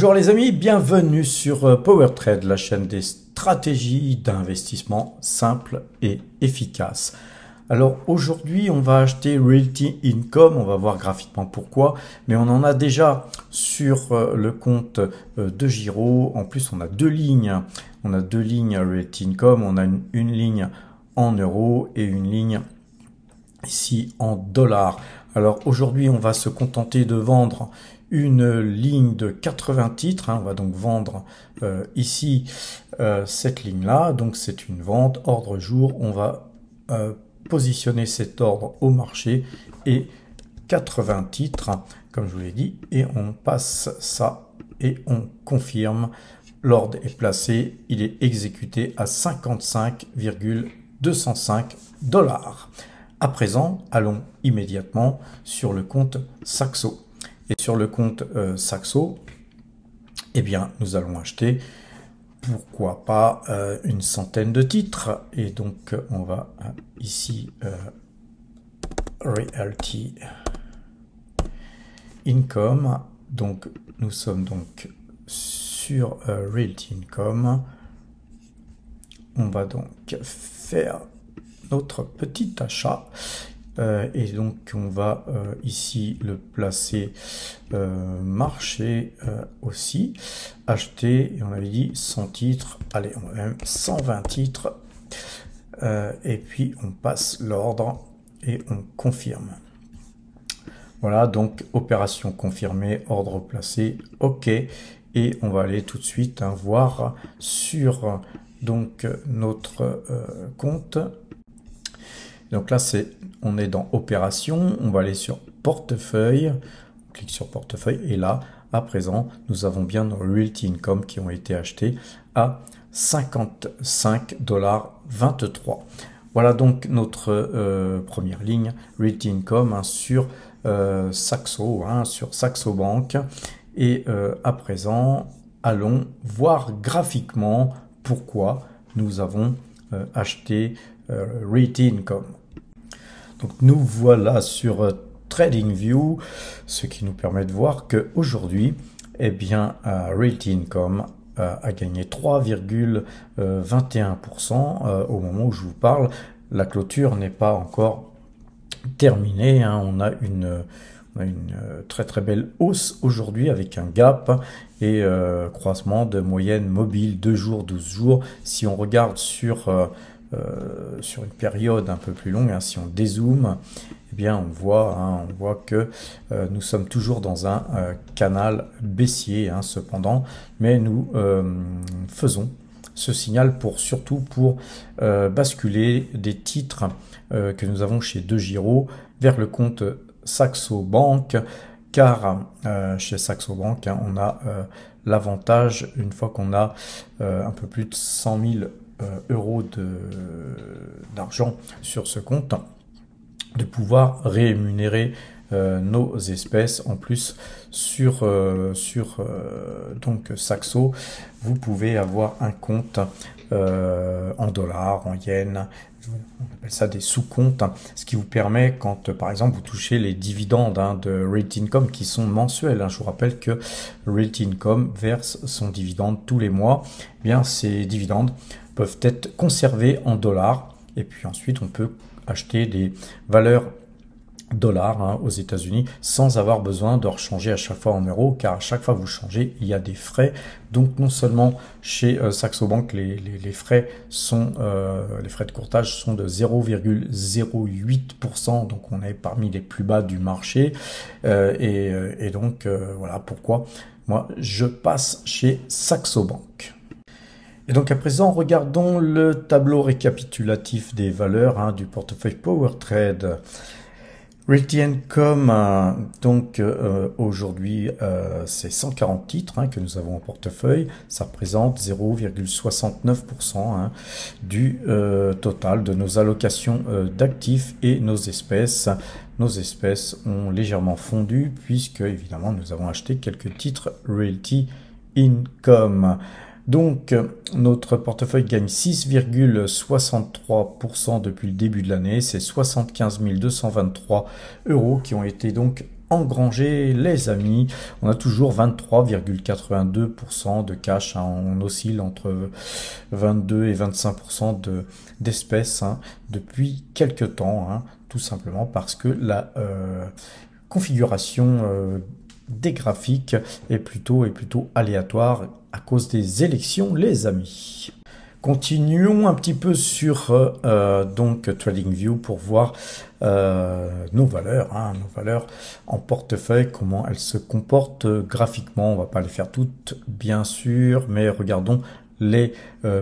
Bonjour les amis, bienvenue sur euh, PowerTrade, la chaîne des stratégies d'investissement simples et efficaces. Alors aujourd'hui, on va acheter Realty Income, on va voir graphiquement pourquoi, mais on en a déjà sur euh, le compte euh, de Giro. En plus, on a deux lignes, on a deux lignes Realty Income, on a une ligne en euros et une ligne ici en dollars. Alors aujourd'hui, on va se contenter de vendre une ligne de 80 titres. Hein. On va donc vendre euh, ici euh, cette ligne-là. Donc c'est une vente ordre jour. On va euh, positionner cet ordre au marché et 80 titres, comme je vous l'ai dit. Et on passe ça et on confirme. L'ordre est placé. Il est exécuté à 55,205 dollars. À présent, allons immédiatement sur le compte Saxo. Et sur le compte euh, Saxo, eh bien, nous allons acheter, pourquoi pas, euh, une centaine de titres. Et donc, on va euh, ici, Realty Income. Donc, nous sommes donc sur Realty Income. On va donc faire notre petit achat. Euh, et donc on va euh, ici le placer euh, marché aussi, acheter, et on avait dit 100 titres, allez on va 120 titres, et puis on passe l'ordre et on confirme. Voilà, donc opération confirmée, ordre placé, OK. Et on va aller tout de suite hein, voir sur donc notre compte donc là, c'est, on est dans Opération, on va aller sur Portefeuille, on clique sur Portefeuille, et là, à présent, nous avons bien nos Realty Income qui ont été achetés à 55,23$. Voilà donc notre euh, première ligne, Realty Income hein, sur euh, Saxo, hein, sur Saxo Bank. Et euh, à présent, allons voir graphiquement pourquoi nous avons acheté euh, REIT Income. Donc nous voilà sur euh, TradingView, ce qui nous permet de voir que aujourd'hui, eh bien, euh, REIT Income a gagné 3,21% au moment où je vous parle. La clôture n'est pas encore terminée. Hein. On, a une, très très belle hausse aujourd'hui avec un gap et croisement de moyenne mobile 2 jours, 12 jours. Si on regarde sur... Euh, sur une période un peu plus longue, hein, si on dézoome, eh bien on voit, hein, on voit que euh, nous sommes toujours dans un euh, canal baissier, hein, cependant, mais nous faisons ce signal pour surtout pour basculer des titres que nous avons chez De Giro vers le compte Saxo Bank, car chez Saxo Bank, on a l'avantage, une fois qu'on a un peu plus de 100 000 euh, euros d'argent sur ce compte, de pouvoir rémunérer euh, nos espèces. En plus, sur, euh, sur donc Saxo, vous pouvez avoir un compte en dollars, en yens, ça des sous-comptes, hein. ce qui vous permet quand, par exemple, vous touchez les dividendes hein, de Rate Income qui sont mensuels. Hein. Je vous rappelle que Rate Income verse son dividende tous les mois. Eh bien, ces dividendes peuvent être conservés en dollars. Et puis ensuite, on peut acheter des valeurs dollars hein, aux États-Unis sans avoir besoin de rechanger à chaque fois en euros, car à chaque fois vous changez, il y a des frais. Donc non seulement chez euh, Saxo Bank, les, frais sont, euh, les frais de courtage sont de 0,08%, donc on est parmi les plus bas du marché. Euh, et, et, donc voilà pourquoi moi je passe chez Saxo Bank. Et donc à présent, regardons le tableau récapitulatif des valeurs hein, du portefeuille PowerTrade. Realty Income, euh, donc euh, aujourd'hui, euh, c'est 140 titres hein, que nous avons au portefeuille. Ça représente 0,69% hein, du euh, total de nos allocations d'actifs et nos espèces. Nos espèces ont légèrement fondu puisque, évidemment, nous avons acheté quelques titres Realty Income. Donc notre portefeuille gagne 6,63% depuis le début de l'année. C'est 75 223 euros qui ont été donc engrangés, les amis. On a toujours 23,82% de cash. Hein. On oscille entre 22 et 25% de, d'espèces hein, depuis quelques temps, hein, tout simplement parce que la euh, configuration euh, des graphiques est plutôt, est plutôt aléatoire à cause des élections, les amis. Continuons un petit peu sur euh, euh, donc TradingView pour voir euh, nos valeurs, hein, nos valeurs en portefeuille, comment elles se comportent graphiquement. On va pas les faire toutes, bien sûr, mais regardons les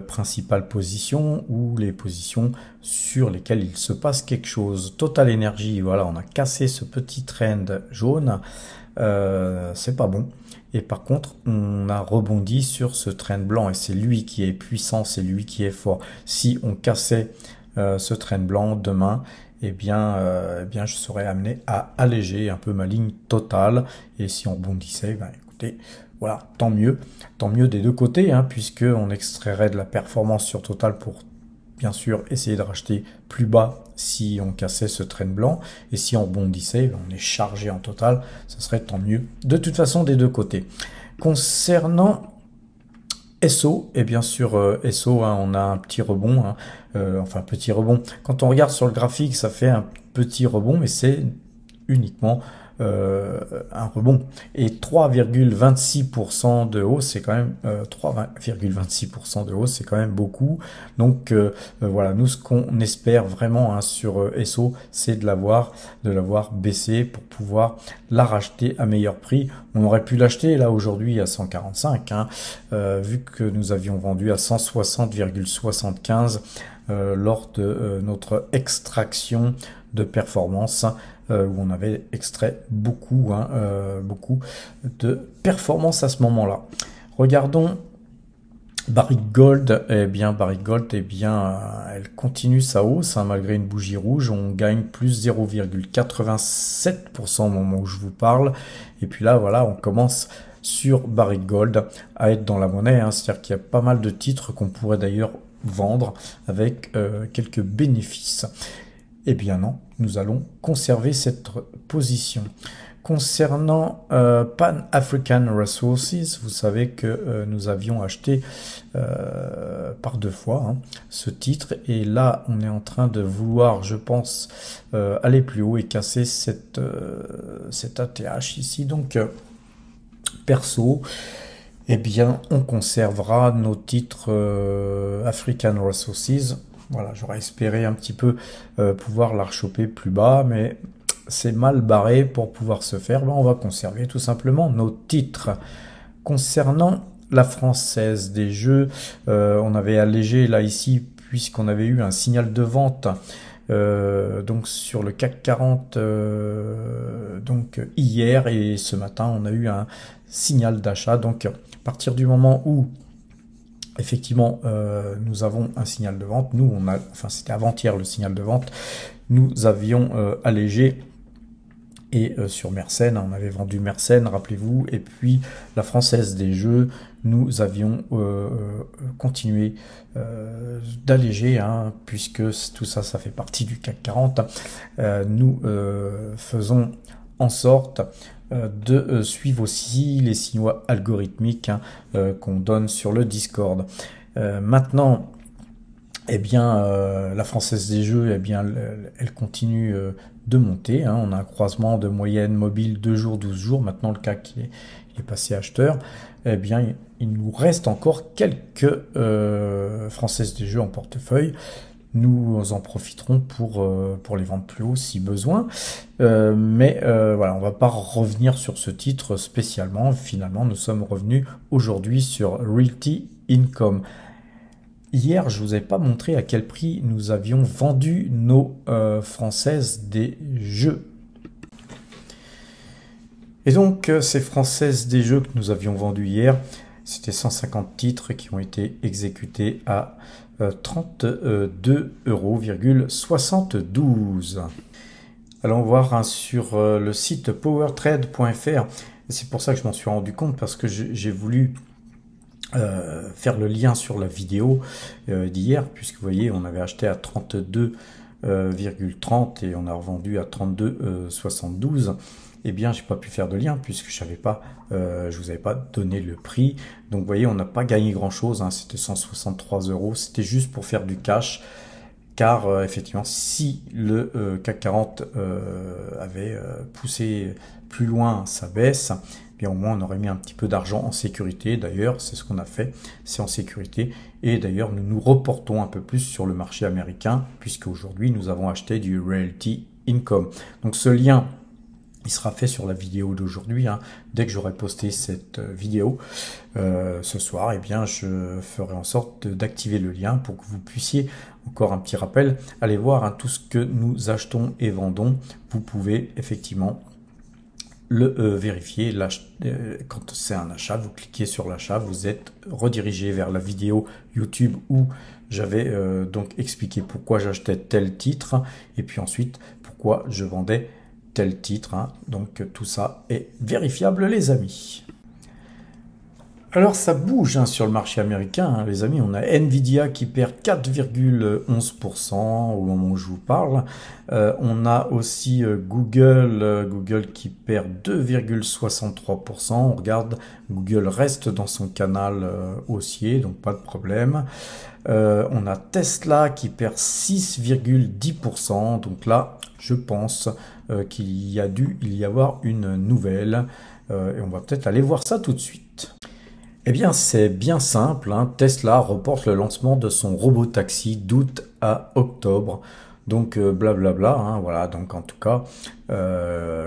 principales positions ou les positions sur lesquelles il se passe quelque chose. Total Energy, voilà, on a cassé ce petit trend jaune, c'est pas bon. Et par contre, on a rebondi sur ce train blanc et c'est lui qui est puissant, c'est lui qui est fort. Si on cassait euh, ce train blanc demain, eh bien, euh, eh bien, je serais amené à alléger un peu ma ligne totale. Et si on rebondissait, ben, écoutez, voilà, tant mieux, tant mieux des deux côtés, hein, puisque on extrairait de la performance sur total pour bien sûr essayer de racheter plus bas si on cassait ce train blanc et si on rebondissait, ben, on est chargé en total, ça serait tant mieux. De toute façon des deux côtés. Concernant SO, et bien sûr euh, SO, hein, on a un petit rebond, hein, euh, enfin petit rebond. Quand on regarde sur le graphique, ça fait un petit rebond, mais c'est uniquement euh, un rebond. Et 3,26% de hausse, c'est quand même 3,26% euh, de hausse, c'est quand même beaucoup. Donc euh, voilà, nous ce qu'on espère vraiment hein, sur SO, c'est de l'avoir, de l'avoir baissé pour pouvoir la racheter à meilleur prix. On aurait pu l'acheter là aujourd'hui à 145, hein, vu que nous avions vendu à 160,75 lors de notre extraction de performance euh, où on avait extrait beaucoup, hein, euh, beaucoup de performances à ce moment-là. Regardons Barry Gold, eh bien, Barry Gold, eh bien, euh, elle continue sa hausse, hein, malgré une bougie rouge. On gagne plus 0,87% au moment où je vous parle. Et puis là, voilà, on commence sur Barry Gold à être dans la monnaie. Hein, C'est-à-dire qu'il y a pas mal de titres qu'on pourrait d'ailleurs vendre avec quelques bénéfices. Eh bien non, nous allons conserver cette position. Concernant euh, Pan African Resources, vous savez que euh, nous avions acheté euh, par deux fois hein, ce titre et là on est en train de vouloir, je pense, aller plus haut et casser cette, cet ATH ici. Donc perso, eh bien on conservera nos titres African Resources voilà, j'aurais espéré un petit peu euh, pouvoir la rechoper plus bas, mais c'est mal barré pour pouvoir se faire. Ben, on va conserver tout simplement nos titres. Concernant la française des jeux, euh, on avait allégé là ici puisqu'on avait eu un signal de vente. Euh, donc sur le CAC 40 donc hier et ce matin on a eu un signal d'achat donc à partir du moment où effectivement, euh, nous avons un signal de vente. Nous, on a, enfin, c'était avant-hier le signal de vente. Nous avions euh, allégé et euh, sur Mersenne, on avait vendu Mersenne, rappelez-vous, et puis la Française des Jeux, nous avions continué d'alléger, hein, puisque tout ça, ça fait partie du CAC 40. nous faisons en sorte euh, de euh, suivre aussi les signaux algorithmiques hein, euh, qu'on donne sur le Discord. maintenant, eh bien, la Française des Jeux, eh bien, elle continue de monter. Hein. On a un croisement de moyenne mobile 2 jours, 12 jours. Maintenant, le CAC qui est, passé acheteur. Eh bien, il, nous reste encore quelques Françaises des Jeux en portefeuille nous en profiterons pour, euh, pour les vendre plus haut si besoin. Euh, mais euh, voilà, on va pas revenir sur ce titre spécialement. Finalement, nous sommes revenus aujourd'hui sur Realty Income. Hier, je vous ai pas montré à quel prix nous avions vendu nos françaises des jeux. Et donc, ces françaises des jeux que nous avions vendues hier, c'était 150 titres qui ont été exécutés à 32,72 euh, euros. Allons voir hein, sur euh, le site powertrade.fr. C'est pour ça que je m'en suis rendu compte parce que j'ai voulu euh, faire le lien sur la vidéo d'hier, puisque vous voyez, on avait acheté à 32,30 et on a revendu à 32,72 eh bien, j'ai pas pu faire de lien puisque je ne pas, euh, je vous avais pas donné le prix. Donc, vous voyez, on n'a pas gagné grand chose. Hein. c'était 163 euros. C'était juste pour faire du cash. Car euh, effectivement, si le euh, CAC 40 avait poussé plus loin sa baisse, eh bien au moins on aurait mis un petit peu d'argent en sécurité. D'ailleurs, c'est ce qu'on a fait, c'est en sécurité. Et d'ailleurs, nous nous reportons un peu plus sur le marché américain, puisque aujourd'hui nous avons acheté du Realty Income. Donc ce lien il sera fait sur la vidéo d'aujourd'hui. Hein. Dès que j'aurai posté cette euh, vidéo euh, ce soir, et eh bien, je ferai en sorte d'activer le lien pour que vous puissiez, encore un petit rappel, aller voir hein, tout ce que nous achetons et vendons. Vous pouvez effectivement le euh, vérifier. quand c'est un achat, vous cliquez sur l'achat, vous êtes redirigé vers la vidéo YouTube où j'avais donc expliqué pourquoi j'achetais tel titre et puis ensuite pourquoi je vendais tel titre. Hein. Donc euh, tout ça est vérifiable, les amis. Alors ça bouge hein, sur le marché américain, hein, les amis. On a Nvidia qui perd 4,11% au moment où je vous parle. Euh, on a aussi euh, Google, Google qui perd 2,63%. On regarde, Google reste dans son canal haussier, donc pas de problème. Euh, on a Tesla qui perd 6,10%. Donc là, je pense euh, qu'il y a dû il y avoir une nouvelle. Euh, et on va peut-être aller voir ça tout de suite. Eh bien, c'est bien simple. Hein. Tesla reporte le lancement de son robot taxi d'août à octobre. Donc blablabla, bla hein, bla, voilà, donc en tout cas,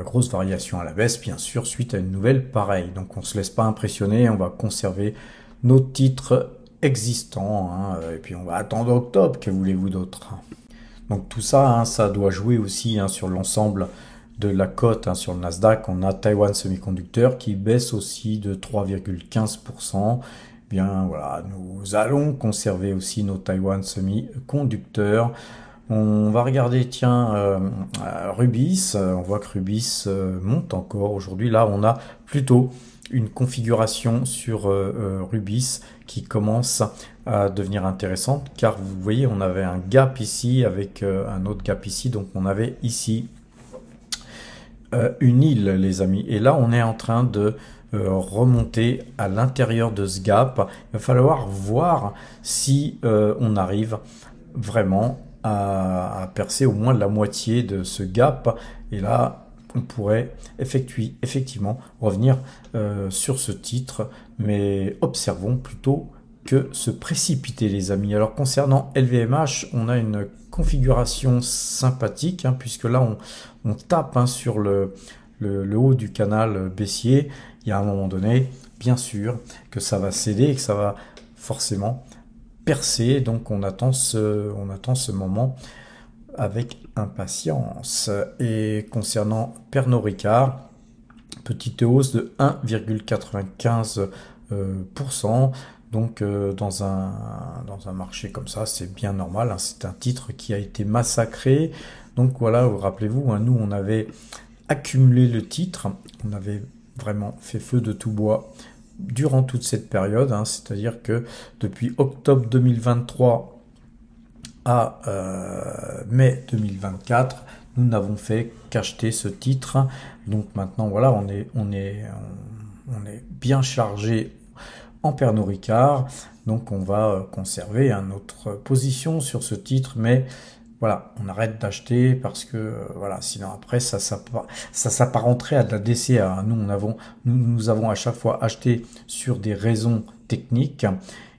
grosse variation à la baisse, bien sûr, suite à une nouvelle pareille. Donc on ne se laisse pas impressionner, on va conserver nos titres existants. Hein, euh, et puis on va attendre octobre, que voulez-vous d'autre hein. Donc tout ça, hein, ça doit jouer aussi sur l'ensemble de la cote sur le Nasdaq. On a Taiwan Semiconductor qui baisse aussi de 3,15%. Bien voilà, nous allons conserver aussi nos Taiwan conducteurs On va regarder, tiens, euh, Rubis, on voit que Rubis euh, monte encore aujourd'hui. Là, on a plutôt une configuration sur euh, euh, Rubis qui commence à devenir intéressante car vous voyez on avait un gap ici avec euh, un autre gap ici donc on avait ici une île les amis et là on est en train de remonter à l'intérieur de ce gap il va falloir voir si on arrive vraiment à percer au moins la moitié de ce gap et là on pourrait effectuer, effectivement revenir euh, sur ce titre, mais observons plutôt que se précipiter les amis. Alors concernant LVMH, on a une configuration sympathique, hein, puisque là on, tape hein, sur le, haut du canal euh, baissier. Il y a un moment donné, bien sûr, que ça va céder et que ça va forcément percer. Donc on attend ce moment avec impatience. Et concernant Pernod Ricard, petite hausse de 1,95%. Euh, donc euh, dans, un, dans un marché comme ça, c'est bien normal. Hein, c'est un titre qui a été massacré. Donc voilà, vous rappelez-vous, hein, nous on avait accumulé le titre, on avait vraiment fait feu de tout bois durant toute cette période. Hein, c'est-à-dire que depuis octobre 2023 euh, mai 2024, nous n'avons fait qu'acheter ce titre. Donc maintenant, voilà, on est, on est, on, est bien chargé en Pernod Ricard. Donc on va euh, conserver notre position sur ce titre, mais voilà, on arrête d'acheter parce que euh, voilà, sinon après ça, ça, ça s'apparenterait à de la DCA. Hein. Nous, on avons, nous, nous avons à chaque fois acheté sur des raisons techniques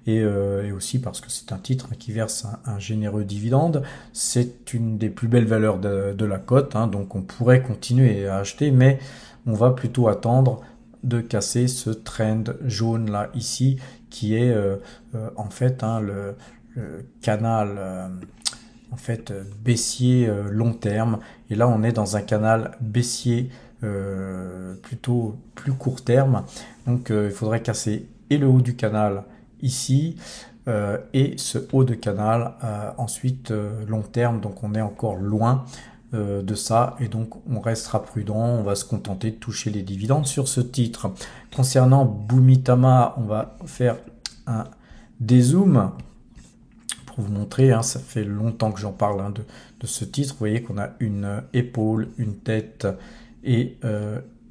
euh, et, aussi parce que c'est un titre qui verse un, généreux dividende. C'est une des plus belles valeurs de, la cote, hein. donc on pourrait continuer à acheter, mais on va plutôt attendre de casser ce trend jaune là ici qui est euh, euh, en fait hein, le, canal en fait baissier long terme et là on est dans un canal baissier plutôt plus court terme donc il faudrait casser et le haut du canal ici euh, et ce haut de canal euh, ensuite euh, long terme. Donc on est encore loin de ça et donc on restera prudent, on va se contenter de toucher les dividendes sur ce titre. Concernant Bumitama, on va faire un dézoom pour vous montrer, hein. ça fait longtemps que j'en parle hein, de, ce titre, vous voyez qu'on a une épaule, une tête et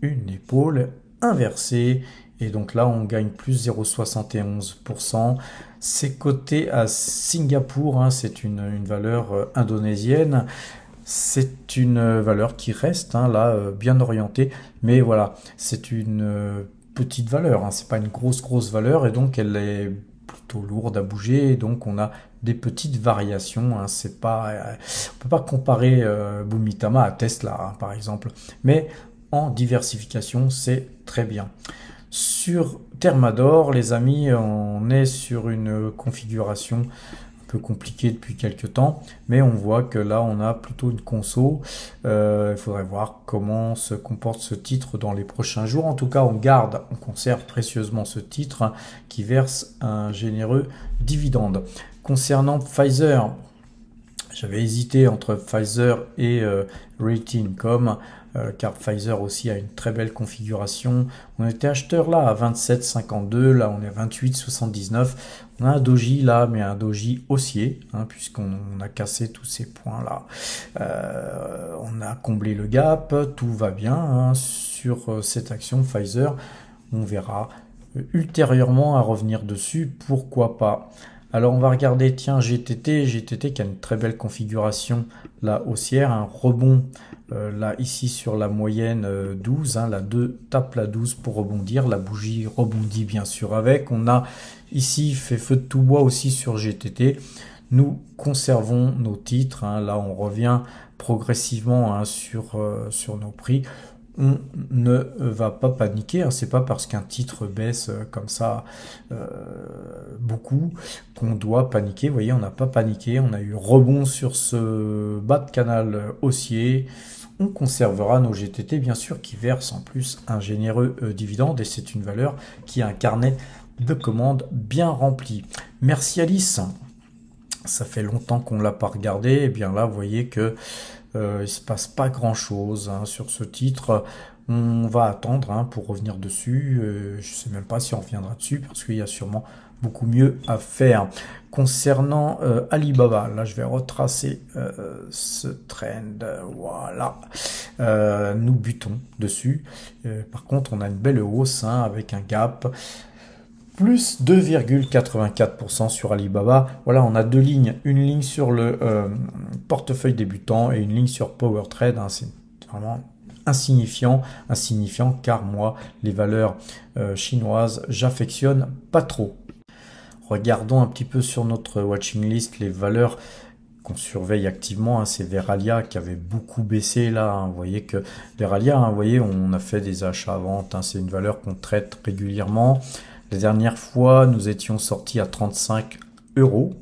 une épaule inversée et donc là, on gagne plus 0,71%. C'est coté à Singapour, hein, c'est une, valeur euh, indonésienne. C'est une euh, valeur qui reste hein, là euh, bien orientée, mais voilà, c'est une petite valeur, hein, c'est pas une grosse grosse valeur et donc elle est plutôt lourde à bouger et donc on a des petites variations. Hein, c'est pas, on peut pas comparer Bumitama à Tesla hein, par exemple, mais en diversification c'est très bien. Sur Thermador, les amis, on est sur une configuration un peu compliquée depuis quelques temps, mais on voit que là on a plutôt une conso. Euh, il faudrait voir comment se comporte ce titre dans les prochains jours. En tout cas, on garde, on conserve précieusement ce titre hein, qui verse un généreux dividende. Concernant Pfizer, j'avais hésité entre Pfizer et euh, Rating.com. Euh, car Pfizer aussi a une très belle configuration. On était acheteur là à 27,52, là on est à 28,79. On a un doji là, mais un doji haussier, hein, puisqu'on a cassé tous ces points là. Euh, on a comblé le gap, tout va bien hein. sur euh, cette action Pfizer. On verra ultérieurement à revenir dessus, pourquoi pas. Alors on va regarder, tiens, GTT, GTT qui a une très belle configuration la haussière, un rebond euh, là ici sur la moyenne 12, euh, hein, la 2 tape la 12 pour rebondir, la bougie rebondit bien sûr avec. On a ici fait feu de tout bois aussi sur GTT. Nous conservons nos titres, hein. là on revient progressivement hein, sur, euh, sur nos prix on ne va pas paniquer. Hein. C'est pas parce qu'un titre baisse euh, comme ça euh, beaucoup qu'on doit paniquer. Vous voyez, on n'a pas paniqué. On a eu rebond sur ce bas de canal euh, haussier. On conservera nos GTT, bien sûr, qui versent en plus un généreux dividende et c'est une valeur qui a un carnet de commandes bien rempli. Merci Alice. Ça fait longtemps qu'on l'a pas regardé. Et eh bien là, vous voyez que euh, il se passe pas grand chose hein, sur ce titre. On va attendre hein, pour revenir dessus. Euh, je sais même pas si on reviendra dessus parce qu'il y a sûrement beaucoup mieux à faire. Concernant euh, Alibaba, là je vais retracer euh, ce trend. Voilà, nous butons dessus. par contre, on a une belle hausse hein, avec un gap plus 2,84% sur Alibaba. Voilà, on a deux lignes, une ligne sur le euh, portefeuille débutant et une ligne sur Power Trade. Hein, c'est vraiment insignifiant, insignifiant car moi, les valeurs euh, chinoises, j'affectionne pas trop. Regardons un petit peu sur notre watching list les valeurs qu'on surveille activement, hein, c'est Veralia qui avait beaucoup baissé là. Hein. vous voyez que Veralia, vous voyez, on a fait des achats à c'est une valeur qu'on traite régulièrement. La dernière fois, nous étions sortis à 35 euros.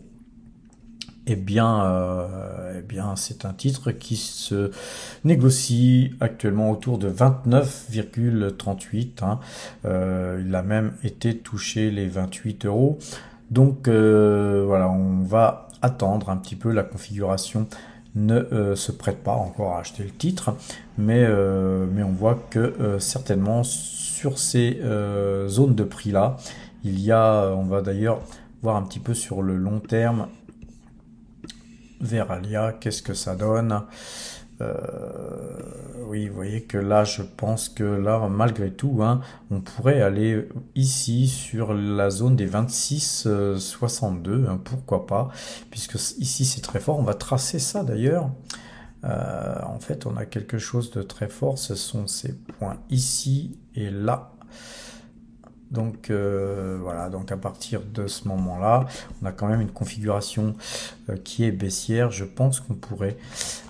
Eh bien, euh, eh bien c'est un titre qui se négocie actuellement autour de 29,38. Hein. Euh, il a même été touché les 28 euros. Donc euh, voilà, on va attendre un petit peu la configuration ne euh, se prête pas encore à acheter le titre, mais, euh, mais on voit que euh, certainement sur ces zones de prix là, il y a, on va d'ailleurs voir un petit peu sur le long terme vers qu'est-ce que ça donne euh, oui, vous voyez que là, je pense que là, malgré tout, hein, on pourrait aller ici sur la zone des 26,62, euh, hein, pourquoi pas, puisque ici c'est très fort. On va tracer ça d'ailleurs. Euh, en fait, on a quelque chose de très fort. Ce sont ces points ici et là. Donc voilà, donc à partir de ce moment-là, on a quand même une configuration qui est baissière. Je pense qu'on pourrait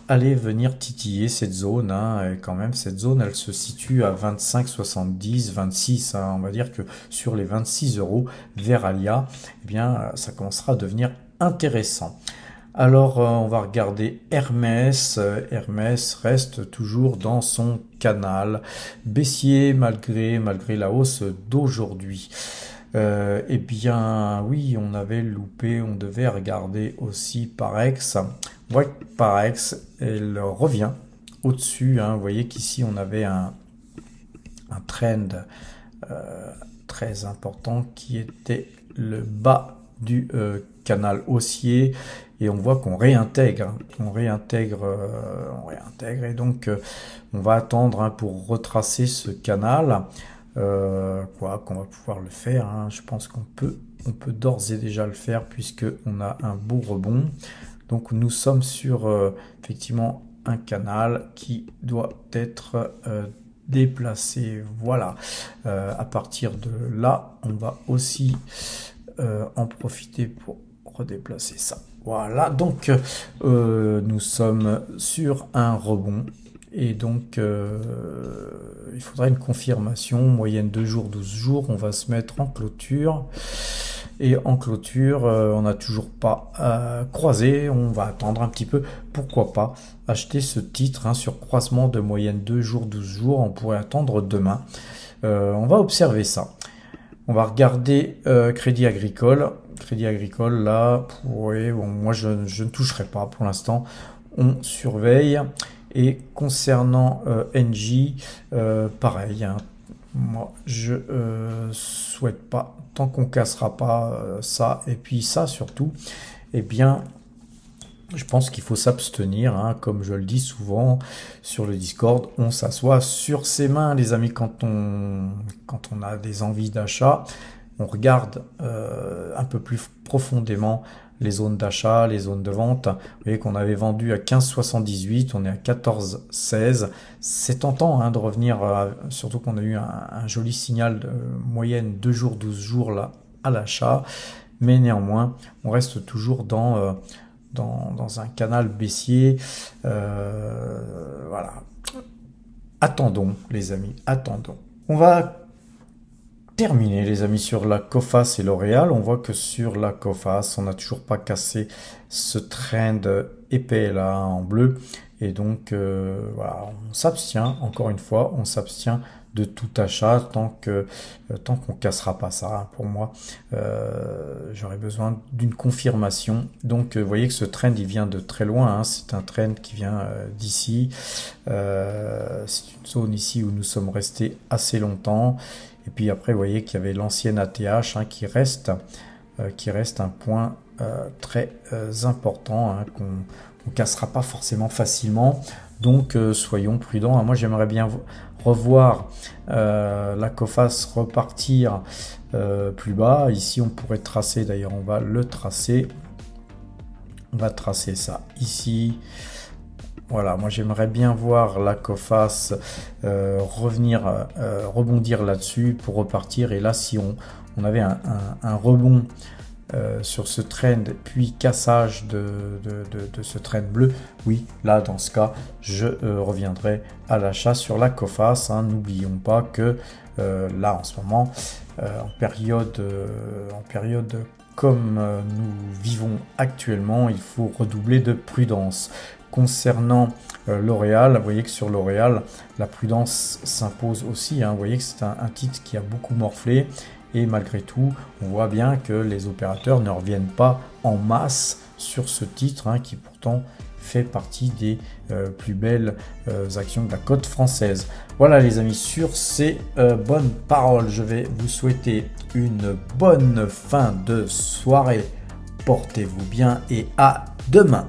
aller venir titiller cette zone. Hein, et quand même, cette zone, elle se situe à 25 70 26. on va dire que sur les 26 euros vers Alia, eh bien, ça commencera à devenir intéressant. Alors, euh, on va regarder Hermès. Euh, Hermès reste toujours dans son canal baissier malgré, malgré la hausse d'aujourd'hui. Euh, eh bien, oui, on avait loupé, on devait regarder aussi Parex. que Parex, elle revient au-dessus. Hein. Vous voyez qu'ici, on avait un, trend euh, très important qui était le bas du euh, canal haussier et on voit qu'on réintègre, hein. on réintègre, on réintègre et donc on va attendre hein, pour retracer ce canal. Euh, quoi qu'on va pouvoir le faire. Hein. Je pense qu'on peut, on peut d'ores et déjà le faire puisque on a un beau rebond. Donc nous sommes sur euh, effectivement un canal qui doit être euh, déplacé. Voilà. à partir de là, on va aussi en profiter pour redéplacer ça. Voilà, donc nous sommes sur un rebond et donc, euh, il faudra une confirmation, moyenne 2 jours, 12 jours. On va se mettre en clôture. Et en clôture, euh, on n'a toujours pas euh, croisé. On va attendre un petit peu. Pourquoi pas acheter ce titre hein, sur croisement de moyenne 2 jours, 12 jours. On pourrait attendre demain. on va observer ça. On va regarder Crédit Agricole. Crédit Agricole, là, pourrait. bon, moi, je, je ne toucherai pas pour l'instant. On surveille. Et concernant euh, NG, euh, pareil, hein. moi je euh, souhaite pas, tant qu'on cassera pas ça, et puis ça surtout, eh bien je pense qu'il faut s'abstenir, hein. comme je le dis souvent sur le Discord, on s'assoit sur ses mains, les amis, quand on, quand on a des envies d'achat, on regarde un peu plus profondément les zones d'achat, les zones de vente. Vous voyez qu'on avait vendu à 15,78, on est à 14,16. C'est tentant hein, de revenir, euh, surtout qu'on a eu un, joli signal de moyenne 2 jours, 12 jours là à l'achat. Mais néanmoins, on reste toujours dans, euh, dans, un canal baissier. Euh, voilà. Attendons, les amis, attendons. On va terminé les amis sur la COFAS et L'Oréal. On voit que sur la COFAS, on n'a toujours pas cassé ce trend épais là en bleu. Et donc euh, voilà, on s'abstient, encore une fois, on s'abstient de tout achat tant que ne euh, tant qu'on cassera pas ça. Hein. pour moi, euh, j'aurais besoin d'une confirmation. Donc, vous voyez que ce trend il vient de très loin. Hein. c'est un trend qui vient d'ici. c'est une zone ici où nous sommes restés assez longtemps et puis après, vous voyez qu'il y avait l'ancienne ATH hein, qui reste, euh, qui reste un point euh, très euh, important hein, qu'on ne cassera pas forcément facilement. Donc soyons prudents. Hein, moi, j'aimerais bien revoir la COFAS repartir plus bas. Ici, on pourrait tracer. D'ailleurs, on va le tracer. On va tracer ça ici. Voilà, moi j'aimerais bien voir la COFAS euh, revenir, euh, rebondir là-dessus pour repartir. Et là, si on, on avait un, rebond euh, sur ce trend, puis cassage de, de, de, ce trend bleu, oui, là dans ce cas, je reviendrai à l'achat sur la COFAS. Hein. N'oublions pas que là en ce moment, en période, en période comme nous vivons actuellement, il faut redoubler de prudence. Concernant euh, L'Oréal, vous voyez que sur L'Oréal, la prudence s'impose aussi. Hein. Vous voyez que c'est un, titre qui a beaucoup morflé. Et malgré tout, on voit bien que les opérateurs ne reviennent pas en masse sur ce titre hein, qui pourtant fait partie des euh, plus belles euh, actions de la côte française. Voilà les amis, sur ces bonnes paroles, je vais vous souhaiter une bonne fin de soirée. Portez-vous bien et à demain